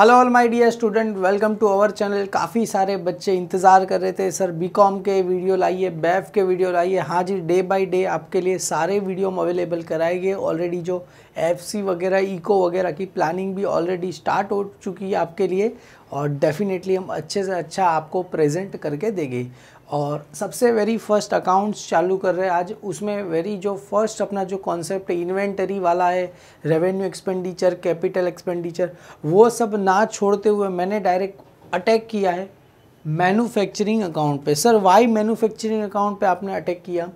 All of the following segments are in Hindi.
hello all my dear student welcome to our channel काफ़ी सारे बच्चे इंतज़ार कर रहे थे सर बीकॉम के वीडियो लाइए बैफ के वीडियो लाइए हाँ जी डे बाय डे आपके लिए सारे वीडियो हम अवेलेबल कराए गए ऑलरेडी जो एफसी वगैरह इको e वगैरह की प्लानिंग भी ऑलरेडी स्टार्ट हो चुकी है आपके लिए और डेफिनेटली हम अच्छे से अच्छा आपको प्रेजेंट करके देंगे और सबसे वेरी फर्स्ट अकाउंट्स चालू कर रहे हैं आज उसमें वेरी जो फर्स्ट अपना जो कॉन्सेप्ट इन्वेंटरी वाला है रेवेन्यू एक्सपेंडिचर कैपिटल एक्सपेंडिचर वो सब ना छोड़ते हुए मैंने डायरेक्ट अटैक किया है मैन्युफैक्चरिंग अकाउंट पे सर वाई मैन्युफैक्चरिंग अकाउंट पे आपने अटैक किया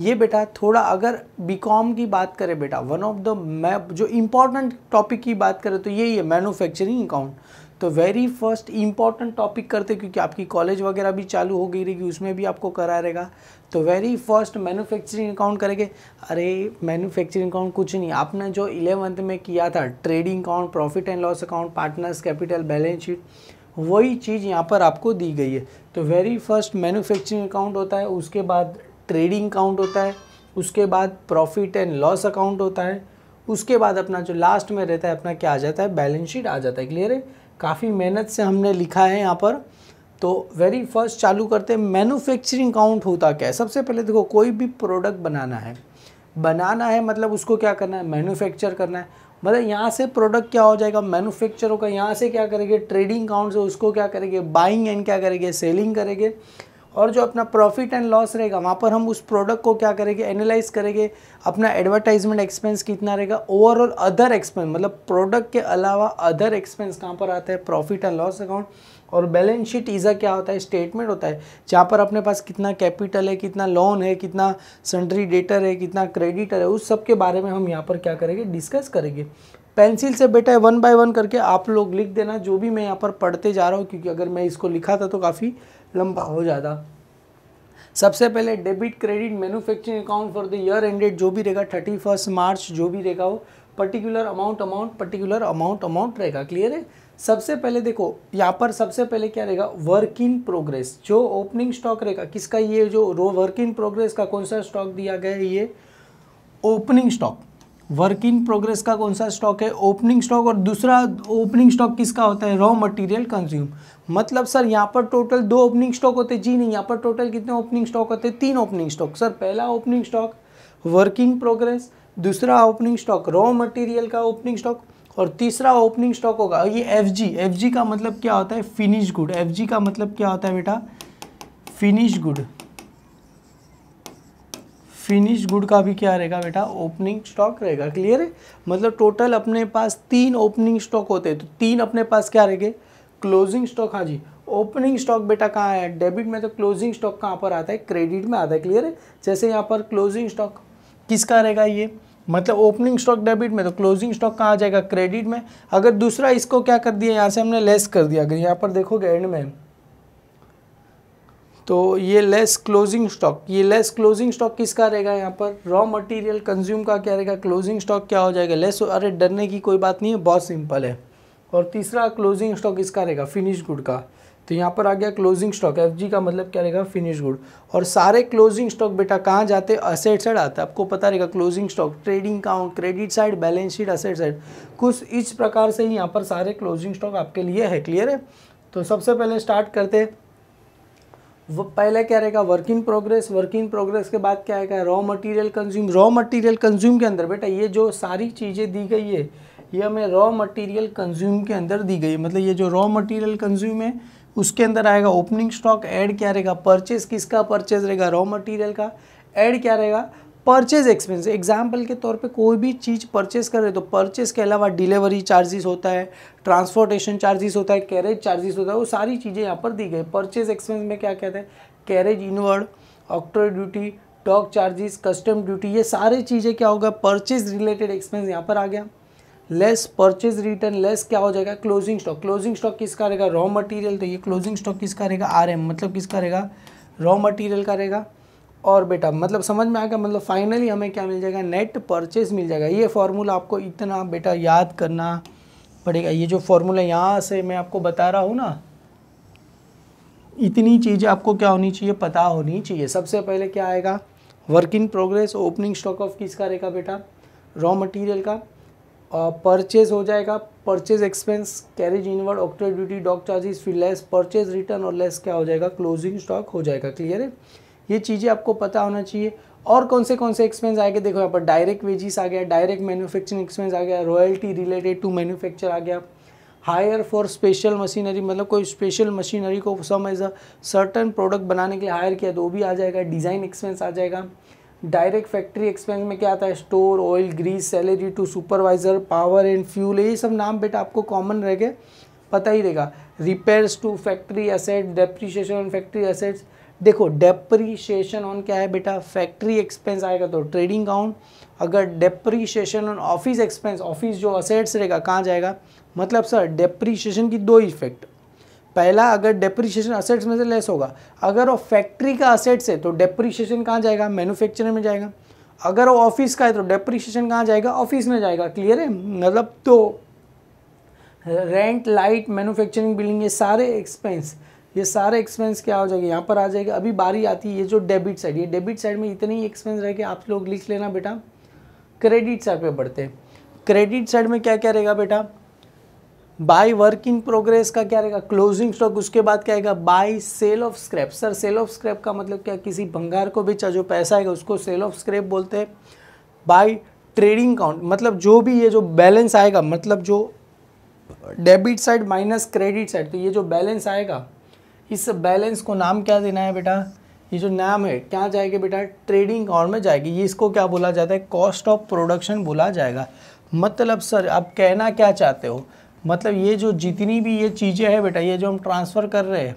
ये बेटा थोड़ा अगर बीकॉम की बात करें बेटा वन ऑफ द मैं जो इम्पोर्टेंट टॉपिक की बात करें तो यही है मैन्युफैक्चरिंग अकाउंट तो वेरी फर्स्ट इंपॉर्टेंट टॉपिक करते क्योंकि आपकी कॉलेज वगैरह भी चालू हो गई रहेगी उसमें भी आपको करा रहेगा तो वेरी फर्स्ट मैन्युफैक्चरिंग अकाउंट करेंगे अरे मैन्युफैक्चरिंग अकाउंट कुछ नहीं आपने जो इलेवंथ में किया था trading account profit and loss account partners capital balance sheet वही चीज़ यहाँ पर आपको दी गई है तो वेरी फर्स्ट मैन्युफैक्चरिंग अकाउंट होता है उसके बाद ट्रेडिंग अकाउंट होता है उसके बाद प्रॉफिट एंड लॉस अकाउंट होता है उसके बाद अपना जो लास्ट में रहता है अपना क्या आ जाता है बैलेंस शीट आ जाता है क्लियर है काफ़ी मेहनत से हमने लिखा है यहाँ पर तो वेरी फर्स्ट चालू करते हैं मैनुफैक्चरिंग काउंट होता क्या है सबसे पहले देखो कोई भी प्रोडक्ट बनाना है बनाना है मतलब उसको क्या करना है मैनुफैक्चर करना है मतलब यहाँ से प्रोडक्ट क्या हो जाएगा मैन्युफैक्चर होगा यहाँ से क्या करेंगे ट्रेडिंग काउंट से उसको क्या करेंगे बाइंग एंड क्या करेंगे सेलिंग करेंगे और जो अपना प्रॉफिट एंड लॉस रहेगा वहाँ पर हम उस प्रोडक्ट को क्या करेंगे एनालाइज करेंगे अपना एडवर्टाइजमेंट एक्सपेंस कितना रहेगा ओवरऑल अदर एक्सपेंस मतलब प्रोडक्ट के अलावा अदर एक्सपेंस कहाँ पर आता है प्रॉफिट एंड लॉस अकाउंट और बैलेंस शीट इज़ा क्या होता है स्टेटमेंट होता है जहाँ पर अपने पास कितना कैपिटल है कितना लोन है कितना सेंट्री डेटर है कितना क्रेडिटर है उस सब के बारे में हम यहाँ पर क्या करेंगे डिस्कस करेंगे पेंसिल से बेटा वन बाय वन करके आप लोग लिख देना जो भी मैं यहाँ पर पढ़ते जा रहा हूँ क्योंकि अगर मैं इसको लिखा था तो काफ़ी लंबा हो जाता सबसे पहले debit credit manufacturing account for the year ended जो भी रहेगा थर्टी फर्स्ट मार्च जो भी रहेगा वो particular amount amount particular amount amount रहेगा क्लियर है सबसे पहले देखो यहाँ पर सबसे पहले क्या रहेगा वर्क इन प्रोग्रेस जो ओपनिंग स्टॉक रहेगा किसका ये जो रो वर्क इन प्रोग्रेस का कौन सा स्टॉक दिया गया है ये opening stock work in progress का कौन सा स्टॉक है ओपनिंग स्टॉक और दूसरा ओपनिंग स्टॉक किसका होता है रॉ मटेरियल कंज्यूम मतलब सर यहाँ पर टोटल दो ओपनिंग स्टॉक होते जी नहीं यहाँ पर टोटल कितने ओपनिंग स्टॉक होते तीन ओपनिंग स्टॉक सर पहला ओपनिंग स्टॉक वर्किंग प्रोग्रेस दूसरा ओपनिंग स्टॉक रॉ मटेरियल का ओपनिंग स्टॉक और तीसरा ओपनिंग स्टॉक होगा ये एफ जी का मतलब क्या होता है फिनिश गुड एफ का मतलब क्या होता है बेटा फिनिश गुड फिनिश गुड का भी क्या रहेगा बेटा ओपनिंग स्टॉक रहेगा क्लियर है मतलब टोटल अपने पास तीन ओपनिंग स्टॉक होते हैं तो तीन अपने पास क्या रहेंगे क्लोजिंग स्टॉक हाँ जी ओपनिंग स्टॉक बेटा कहाँ है डेबिट में तो क्लोजिंग स्टॉक कहाँ पर आता है क्रेडिट में आता है क्लियर है जैसे यहाँ पर क्लोजिंग स्टॉक किसका रहेगा ये मतलब ओपनिंग स्टॉक डेबिट में तो क्लोजिंग स्टॉक कहाँ आ जाएगा क्रेडिट में अगर दूसरा इसको क्या कर दिया यहाँ से हमने लेस कर दिया अगर यहाँ पर देखोगे एंड में तो ये लेस क्लोजिंग स्टॉक ये लेस क्लोजिंग स्टॉक किसका रहेगा यहाँ पर रॉ मटेरियल कंज्यूम का क्या रहेगा क्लोजिंग स्टॉक क्या हो जाएगा लेस अरे डरने की कोई बात नहीं है बहुत सिंपल है और तीसरा क्लोजिंग स्टॉक इसका रहेगा फिनिश गुड का तो यहाँ पर आ गया क्लोजिंग स्टॉक एफ जी का मतलब क्या रहेगा फिनिश गुड और सारे क्लोजिंग स्टॉक बेटा कहाँ जाते असेट साइड आते आपको पता रहेगा closing stock trading count credit side balance sheet asset side कुछ इस प्रकार से ही यहाँ पर सारे क्लोजिंग स्टॉक आपके लिए है क्लियर है तो सबसे पहले स्टार्ट करते पहले क्या रहेगा work in progress work in progress के बाद क्या आएगा raw material consume raw material consume के अंदर बेटा ये जो सारी चीज़ें दी गई है ये हमें रॉ मटेरियल कंज्यूम के अंदर दी गई है मतलब ये जो रॉ मटेरियल कंज्यूम है उसके अंदर आएगा ओपनिंग स्टॉक ऐड क्या रहेगा परचेज किसका परचेज रहेगा रॉ मटेरियल का ऐड क्या रहेगा परचेज एक्सपेंस एग्जाम्पल के तौर पे कोई भी चीज़ परचेज कर रहे तो परचेज के अलावा डिलीवरी चार्जेस होता है ट्रांसपोर्टेशन चार्जेस होता है कैरेज चार्जेस होता है वो सारी चीज़ें यहाँ पर दी गई परचेज एक्सपेंस में क्या कहते हैं carriage inward octroi duty dock charges custom duty ये सारी चीज़ें क्या होगा परचेज रिलेटेड एक्सपेंस यहाँ पर आ गया लेस परचेज रिटर्न लेस क्या हो जाएगा क्लोजिंग स्टॉक क्लोजिंग स्टॉक किसका रहेगा रॉ मटेरियल तो ये क्लोजिंग स्टॉक किसका रहेगा आर मतलब किसका रहेगा रॉ मटेरियल का रहेगा और बेटा मतलब समझ में आ गया मतलब फाइनली हमें क्या मिल जाएगा नेट परचेज मिल जाएगा ये फार्मूला आपको इतना बेटा याद करना पड़ेगा ये जो फार्मूला यहाँ से मैं आपको बता रहा हूँ ना इतनी चीज़ें आपको क्या होनी चाहिए पता होनी चाहिए सबसे पहले क्या आएगा work in progress opening stock of किसका रहेगा बेटा रॉ मटेरियल का परचेज हो जाएगा purchase expense carriage inward octroi duty dock charges फिर लेस परचेज रिटर्न और लेस क्या हो जाएगा क्लोजिंग स्टॉक हो जाएगा क्लियर है ये चीज़ें आपको पता होना चाहिए और कौन से कौन से एक्सपेंस आएंगे देखो यहाँ पर डायरेक्ट वेजिस आ गया डायरेक्ट मैन्युफैक्चरिंग एक्सपेंस आ गया रॉयल्टी रिलेटेड टू मैन्युफैक्चर आ गया हायर फॉर स्पेशल मशीनरी मतलब कोई स्पेशल मशीनरी को some as a certain product बनाने के लिए हायर किया तो वो भी आ जाएगा डिज़ाइन एक्सपेंस आ जाएगा डायरेक्ट फैक्ट्री एक्सपेंस में क्या आता है store oil grease salary to supervisor power and fuel ये सब नाम बेटा आपको कॉमन रहेगा पता ही रहेगा repairs to factory asset depreciation factory assets देखो डेप्रीशिएशन ऑन क्या है बेटा फैक्ट्री एक्सपेंस आएगा तो ट्रेडिंग अकाउंट अगर depreciation on office expense office जो असेट्स रहेगा कहाँ जाएगा मतलब सर डेप्रीशिएशन की दो इफेक्ट पहला अगर डेप्रीशिएशन असेट्स में से लेस होगा अगर वो फैक्ट्री का असेट्स है तो डेप्रीशिएशन कहाँ जाएगा मैन्युफैक्चरिंग में जाएगा अगर वो ऑफिस का है तो डेप्रीशिएशन कहाँ जाएगा ऑफिस में जाएगा क्लियर है मतलब तो रेंट लाइट मैन्युफैक्चरिंग बिल्डिंग ये सारे एक्सपेंस ये सारे एक्सपेंस क्या हो जाएंगे यहाँ पर आ जाएगा अभी बारी आती है ये जो डेबिट साइड ये डेबिट साइड में इतने ही एक्सपेंस रहेगा आप लोग लिख लेना बेटा क्रेडिट साइड पे बढ़ते हैं क्रेडिट साइड में क्या क्या रहेगा बेटा बाय वर्क इन प्रोग्रेस का क्या रहेगा क्लोजिंग स्टॉक उसके बाद क्या आएगा by sale of scrap sir sale of scrap का मतलब क्या किसी भंगार को बेचा जो पैसा आएगा उसको सेल ऑफ स्क्रैप बोलते हैं बाय ट्रेडिंग काउंट मतलब जो भी ये जो बैलेंस आएगा मतलब जो debit side minus credit side तो ये जो बैलेंस आएगा इस बैलेंस को नाम क्या देना है बेटा ये जो नाम है क्या जाएगी बेटा ट्रेडिंग अकाउंट में जाएगी ये इसको क्या बोला जाता है कॉस्ट ऑफ प्रोडक्शन बोला जाएगा मतलब सर आप कहना क्या चाहते हो मतलब ये जो जितनी भी ये चीज़ें हैं बेटा ये जो हम ट्रांसफ़र कर रहे हैं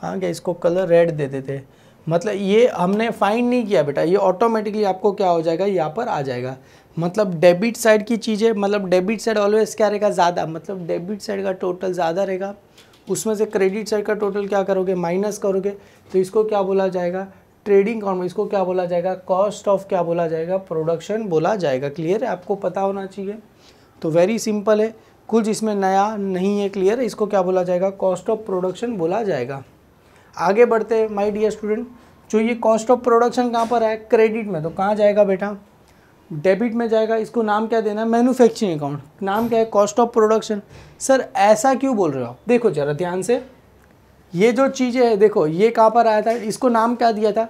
कहाँ गया इसको कलर रेड दे देते मतलब ये हमने फाइन नहीं किया बेटा ये ऑटोमेटिकली आपको क्या हो जाएगा यहाँ पर आ जाएगा मतलब डेबिट साइड की चीज़ें मतलब डेबिट साइड ऑलवेज क्या रहेगा ज़्यादा मतलब डेबिट साइड का टोटल ज़्यादा रहेगा उसमें से क्रेडिट साइड का टोटल क्या करोगे माइनस करोगे तो इसको क्या बोला जाएगा ट्रेडिंग काउंट इसको क्या बोला जाएगा कॉस्ट ऑफ क्या बोला जाएगा प्रोडक्शन बोला जाएगा क्लियर है आपको पता होना चाहिए तो वेरी सिंपल है कुछ इसमें नया नहीं है क्लियर है इसको क्या बोला जाएगा कॉस्ट ऑफ प्रोडक्शन बोला जाएगा आगे बढ़ते माई डियर स्टूडेंट जो ये कॉस्ट ऑफ प्रोडक्शन कहाँ पर है क्रेडिट में तो कहाँ जाएगा बेटा डेबिट में जाएगा इसको नाम क्या देना है मैनुफैक्चरिंग अकाउंट नाम क्या है कॉस्ट ऑफ प्रोडक्शन सर ऐसा क्यों बोल रहे हो देखो ज़रा ध्यान से ये जो चीज़ें है देखो ये कहाँ पर आया था इसको नाम क्या दिया था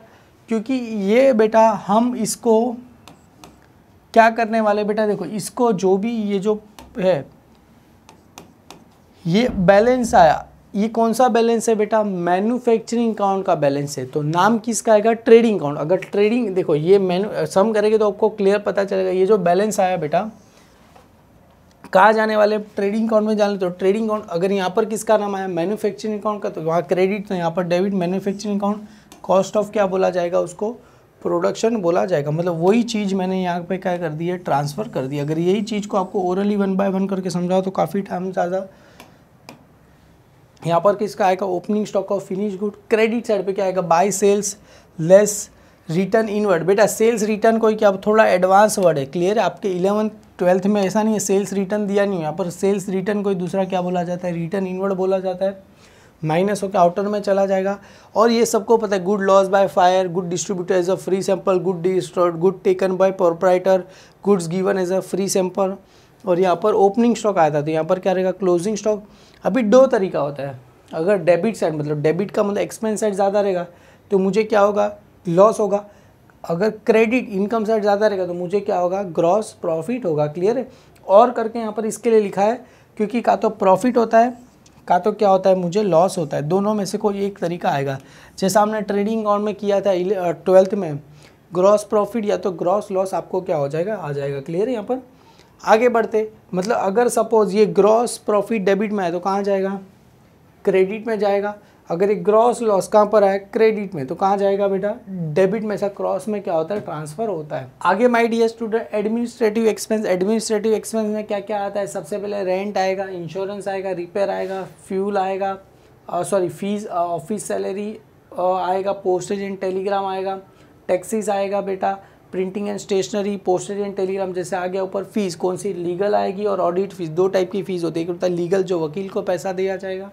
क्योंकि ये बेटा हम इसको क्या करने वाले बेटा देखो इसको जो भी ये जो है ये बैलेंस आया ये कौन सा बैलेंस है बेटा मैन्युफैक्चरिंग अकाउंट का बैलेंस है तो नाम किसका आएगा ट्रेडिंग अकाउंट अगर ट्रेडिंग देखो ये मैनु सम करेंगे तो आपको क्लियर पता चलेगा ये जो बैलेंस आया बेटा कहाँ जाने वाले ट्रेडिंग अकाउंट में जाने तो ट्रेडिंग अकाउंट अगर यहाँ पर किसका नाम आया मैन्युफैक्चरिंग अकाउंट का तो वहाँ क्रेडिट तो यहाँ पर debit manufacturing account cost of क्या बोला जाएगा उसको प्रोडक्शन बोला जाएगा मतलब वही चीज़ मैंने यहाँ पे क्या कर दी है ट्रांसफ़र कर दी अगर यही चीज़ को आपको ओरली वन बाय वन करके समझाओ तो काफ़ी टाइम ज़्यादा यहाँ पर किसका आएगा opening stock of finish good credit side पे क्या आएगा by sales less return inward बेटा सेल्स रिटर्न कोई क्या थोड़ा एडवांस वर्ड है क्लियर है आपके इलेवंथ ट्वेल्थ में ऐसा नहीं है सेल्स रिटर्न दिया नहीं है यहाँ पर सेल्स रिटर्न कोई दूसरा क्या बोला जाता है रिटर्न इनवर्ड बोला जाता है माइनस होकर आउटर में चला जाएगा और ये सबको पता है good loss by fire good distributor as a free sample good destroyed good taken by proprietor goods given as a free sample और यहाँ पर ओपनिंग स्टॉक आया था तो यहाँ पर क्या रहेगा क्लोजिंग स्टॉक अभी दो तरीका होता है अगर डेबिट साइड मतलब डेबिट का मतलब एक्सपेंस साइड ज़्यादा रहेगा तो मुझे क्या होगा लॉस होगा अगर क्रेडिट इनकम साइड ज़्यादा रहेगा तो मुझे क्या होगा ग्रॉस प्रॉफिट होगा क्लियर है और करके यहाँ पर इसके लिए लिखा है क्योंकि का तो प्रॉफिट होता है का तो क्या होता है मुझे लॉस होता है दोनों में से कोई एक तरीका आएगा जैसा हमने ट्रेडिंग अकाउंट में किया था ट्वेल्थ में ग्रॉस प्रॉफिट या तो ग्रॉस लॉस आपको क्या हो जाएगा आ जाएगा क्लियर है यहाँ पर आगे बढ़ते मतलब अगर सपोज़ ये ग्रॉस प्रॉफिट डेबिट में है तो कहाँ जाएगा क्रेडिट में जाएगा अगर ये ग्रॉस लॉस कहाँ पर आए क्रेडिट में तो कहाँ जाएगा बेटा डेबिट में ऐसा क्रॉस में क्या होता है ट्रांसफर होता है आगे my dear student administrative expense administrative expense में क्या क्या आता है सबसे पहले रेंट आएगा इंश्योरेंस आएगा रिपेयर आएगा फ्यूल आएगा सॉरी फीस ऑफिस सैलरी आएगा पोस्टेज एंड टेलीग्राम आएगा टैक्सीज आएगा बेटा printing and stationery poster and telegram जैसे आ गया ऊपर फीस कौन सी लीगल आएगी और ऑडिट फीस दो टाइप की फ़ीस होती है एक होता है लीगल जो वकील को पैसा दिया जाएगा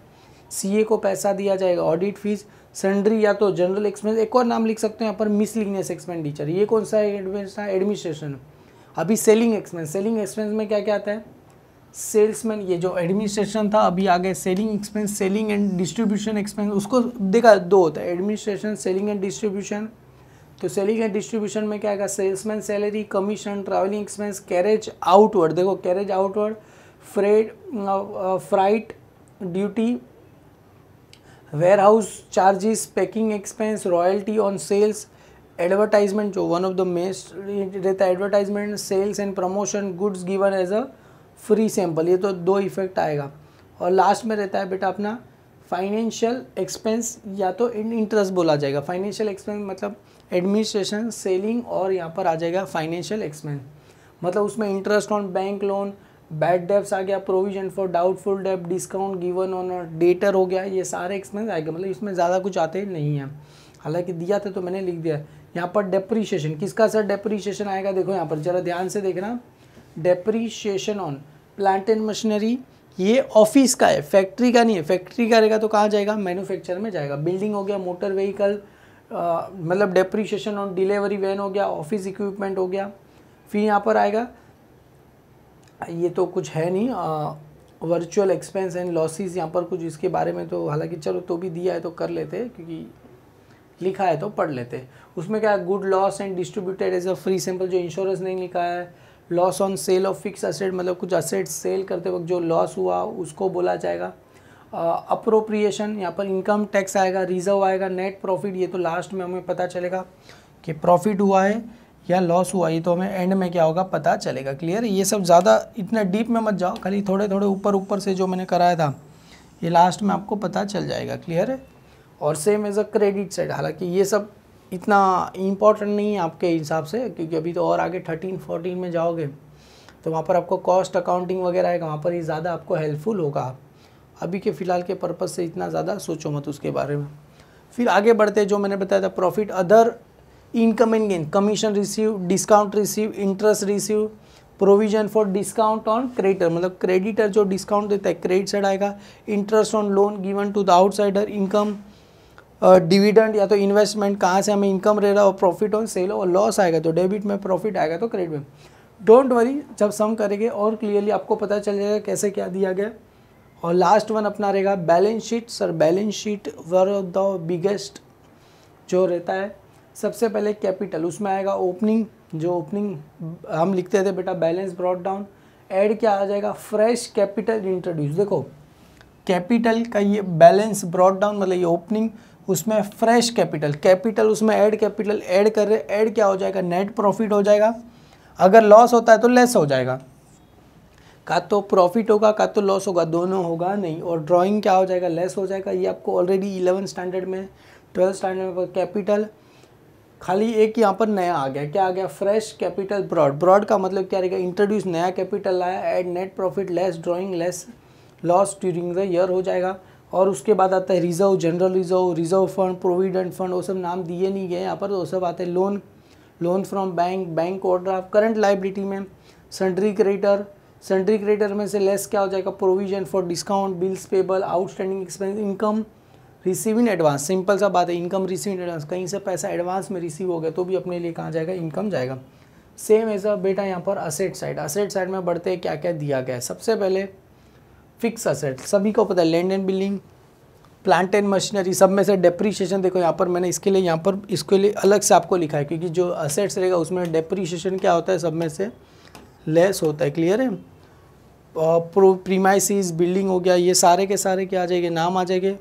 सीए को पैसा दिया जाएगा ऑडिट फीस सेंड्री या तो जनरल एक्सपेंस एक और नाम लिख सकते हैं यहाँ पर मिसलिनियस एक्सपेंडिचर ये कौन सा है एडमिनिस्ट्रेशन अभी सेलिंग एक्सपेंस सेलिंग एक्सपेंस में क्या क्या आता है सेल्समैन ये जो एडमिनिस्ट्रेशन था अभी आ गए selling expense selling and distribution expense उसको देखा दो होता है एडमिनिस्ट्रेशन सेलिंग एंड डिस्ट्रीब्यूशन तो सेलिंग एंड डिस्ट्रीब्यूशन में क्या आएगा salesman salary commission travelling expense carriage outward देखो carriage outward freight freight duty warehouse charges packing expense royalty on sales advertisement जो वन ऑफ द मेस्ट रहता है advertisement sales and promotion goods given as a free sample ये तो दो इफेक्ट आएगा और लास्ट में रहता है बेटा अपना फाइनेंशियल एक्सपेंस या तो इंटरेस्ट बोला जाएगा फाइनेंशियल एक्सपेंस मतलब एडमिनिस्ट्रेशन सेलिंग और यहाँ पर आ जाएगा फाइनेंशियल एक्सपेंस मतलब उसमें interest on bank loan bad debts आ गया provision for doubtful debt discount given on debtor हो गया ये सारे एक्सपेंस आएगा मतलब इसमें ज़्यादा कुछ आते नहीं है हालांकि दिया था तो मैंने लिख दिया यहाँ पर डेप्रीशिएशन किसका सर डेप्रीशिएशन आएगा देखो यहाँ पर ज़रा ध्यान से देखना depreciation on plant and machinery ये ऑफिस का है फैक्ट्री का नहीं है फैक्ट्री का रहेगा तो कहाँ जाएगा मैन्युफैक्चर में जाएगा बिल्डिंग हो गया मोटर व्हीकल मतलब डेप्रीशिएशन ऑन डिलीवरी वैन हो गया ऑफिस इक्विपमेंट हो गया फिर यहाँ पर आएगा ये तो कुछ है नहीं वर्चुअल एक्सपेंस एंड लॉसेस यहाँ पर कुछ इसके बारे में तो हालांकि चलो तो भी दिया है तो कर लेते क्योंकि लिखा है तो पढ़ लेते हैं उसमें क्या है good loss and distributed as a free sample जो इंश्योरेंस नहीं लिखा है loss on sale of fix asset मतलब कुछ असेट सेल करते वक्त जो लॉस हुआ उसको बोला जाएगा अप्रोप्रिएशन यहाँ पर इनकम टैक्स आएगा रिजर्व आएगा नेट प्रॉफिट ये तो लास्ट में हमें पता चलेगा कि प्रॉफिट हुआ है या लॉस हुआ ये तो हमें एंड में क्या होगा पता चलेगा क्लियर ये सब ज़्यादा इतना डीप में मत जाओ खाली थोड़े थोड़े ऊपर ऊपर से जो मैंने कराया था ये लास्ट में आपको पता चल जाएगा क्लियर है और same as a credit side हालांकि ये सब इतना इम्पॉर्टेंट नहीं है आपके हिसाब से क्योंकि अभी तो और आगे थर्टीन फोर्टीन में जाओगे तो वहाँ पर आपको कॉस्ट अकाउंटिंग वगैरह आएगा वहाँ पर ये ज़्यादा आपको हेल्पफुल होगा अभी के फ़िलहाल के पर्पज़ से इतना ज़्यादा सोचो मत उसके बारे में फिर आगे बढ़ते जो मैंने बताया था profit other income and gain commission receive discount receive interest receive provision for discount on creditor मतलब क्रेडिटर जो डिस्काउंट देता है क्रेडिट साइड आएगा interest on loan given to the outsider income dividend या तो इन्वेस्टमेंट कहाँ से हमें इनकम रह रहा है और प्रॉफिट ऑन सेल और लॉस आएगा तो डेबिट में प्रॉफिट आएगा तो क्रेडिट में डोंट वरी जब सम करेंगे और क्लियरली आपको पता चल जाएगा कैसे क्या दिया गया और लास्ट वन अपना रहेगा balance sheet sir balance sheet one of the biggest जो रहता है सबसे पहले कैपिटल उसमें आएगा ओपनिंग जो ओपनिंग हम लिखते थे बेटा बैलेंस ब्रॉड डाउन ऐड क्या आ जाएगा फ्रेश कैपिटल इंट्रोड्यूस देखो कैपिटल का ये बैलेंस ब्रॉड डाउन मतलब ये ओपनिंग उसमें फ्रेश कैपिटल कैपिटल उसमें ऐड कैपिटल ऐड कर रहे ऐड क्या हो जाएगा नेट प्रॉफिट हो जाएगा अगर लॉस होता है तो लेस हो जाएगा का तो प्रॉफिट होगा का तो लॉस होगा दोनों होगा नहीं और ड्राइंग क्या हो जाएगा लेस हो जाएगा ये आपको ऑलरेडी इलेवन स्टैंडर्ड में ट्वेल्थ स्टैंडर्ड में कैपिटल खाली एक यहाँ पर नया आ गया क्या आ गया फ्रेश कैपिटल ब्रॉड ब्रॉड का मतलब क्या रहेगा इंट्रोड्यूस नया कैपिटल लाया add net profit less drawing less loss during the year हो जाएगा और उसके बाद आता है reserve general reserve reserve fund provident fund वो सब नाम दिए नहीं गए यहाँ पर वो सब आते हैं loan loan from bank bank order draft current liability में सन्ड्री क्रेडिटर सेंट्रिक्रेटर में से लेस क्या हो जाएगा provision for discount bills payable outstanding expense income receive in advance simple सा बात है इनकम रिसीव इन एडवांस कहीं से पैसा एडवांस में रिसीव हो गया तो भी अपने लिए कहाँ जाएगा इनकम जाएगा सेम एज अ बेटा यहाँ पर असेट साइड असेट साइड में बढ़ते क्या क्या दिया गया है सबसे पहले फिक्स असेट सभी को पता है land and building plant and machinery सब में से डेप्रीशिएशन देखो यहाँ पर मैंने इसके लिए यहाँ पर इसके लिए अलग से आपको लिखा है क्योंकि जो असेट्स रहेगा उसमें डेप्रीशिएशन क्या होता है सब में से लेस होता है क्लियर है प्रो प्रीमाइसिस बिल्डिंग हो गया ये सारे के सारे क्या आ जाएंगे नाम आ जाएंगे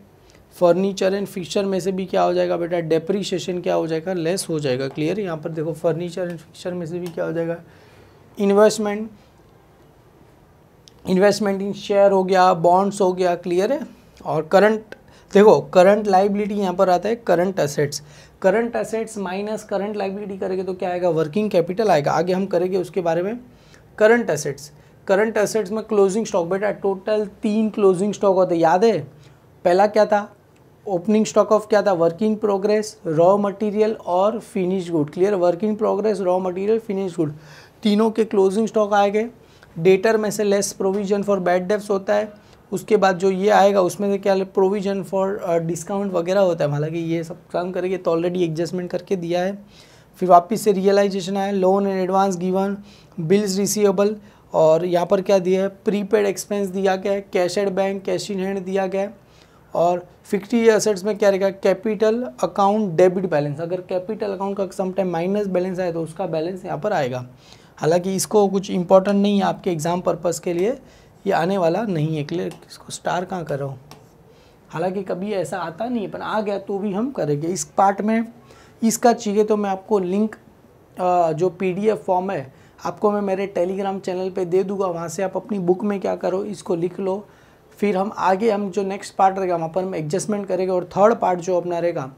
फर्नीचर एंड फिक्चर में से भी क्या हो जाएगा बेटा डेप्रीशिएशन क्या हो जाएगा लेस हो जाएगा क्लियर यहाँ पर देखो फर्नीचर एंड फिक्चर में से भी क्या हो जाएगा इन्वेस्टमेंट इन्वेस्टमेंट इन शेयर हो गया बॉन्ड्स हो गया क्लियर है और करंट देखो करंट लाइबिलिटी यहाँ पर आता है current assets current assets minus current liability करेंगे तो क्या आएगा वर्किंग कैपिटल आएगा आगे हम करेंगे उसके बारे में करंट असेट्स करंट एसेट्स में क्लोजिंग स्टॉक बेटा टोटल तीन क्लोजिंग स्टॉक होते याद है पहला क्या था ओपनिंग स्टॉक ऑफ क्या था वर्किंग प्रोग्रेस रॉ मटेरियल और finish good clear working progress raw material finish good तीनों के क्लोजिंग स्टॉक आए गए डेटर में से less provision for bad debts होता है उसके बाद जो ये आएगा उसमें से क्या प्रोविजन फॉर डिस्काउंट वगैरह होता है हालांकि ये सब काम करेंगे तो ऑलरेडी एडजस्टमेंट करके दिया है फिर वापस से रियलाइजेशन आया loan and advance given bills receivable और यहाँ पर क्या दिया है प्रीपेड एक्सपेंस दिया गया है cash at bank cash in hand दिया गया है और फिक्टी असेट्स में क्या रहेगा कैपिटल अकाउंट डेबिट बैलेंस अगर कैपिटल अकाउंट का समटाइम माइनस बैलेंस आए तो उसका बैलेंस यहाँ पर आएगा हालांकि इसको कुछ इंपॉर्टेंट नहीं है आपके एग्ज़ाम पर्पज़ के लिए ये आने वाला नहीं है क्लियर इसको स्टार कहाँ कर रहा हूँ हालांकि कभी ऐसा आता नहीं है पर आ गया तो भी हम करेंगे इस पार्ट में इसका चाहिए तो मैं आपको लिंक जो पी फॉर्म है आपको मैं मेरे टेलीग्राम चैनल पे दे दूंगा वहाँ से आप अपनी बुक में क्या करो इसको लिख लो फिर हम आगे हम जो नेक्स्ट पार्ट रहेगा वहाँ पर हम एडजस्टमेंट करेंगे और थर्ड पार्ट जो अपना रहेगा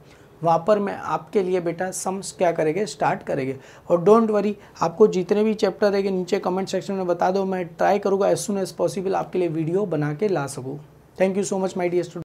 वहाँ पर मैं आपके लिए बेटा सम्स क्या करेंगे स्टार्ट करेंगे और डोंट वरी आपको जितने भी चैप्टर रहेंगे नीचे कमेंट सेक्शन में बता दो मैं ट्राई करूँगा एज सुन एज़ पॉसिबल आपके लिए वीडियो बना के ला सकूँ thank you so much my dear student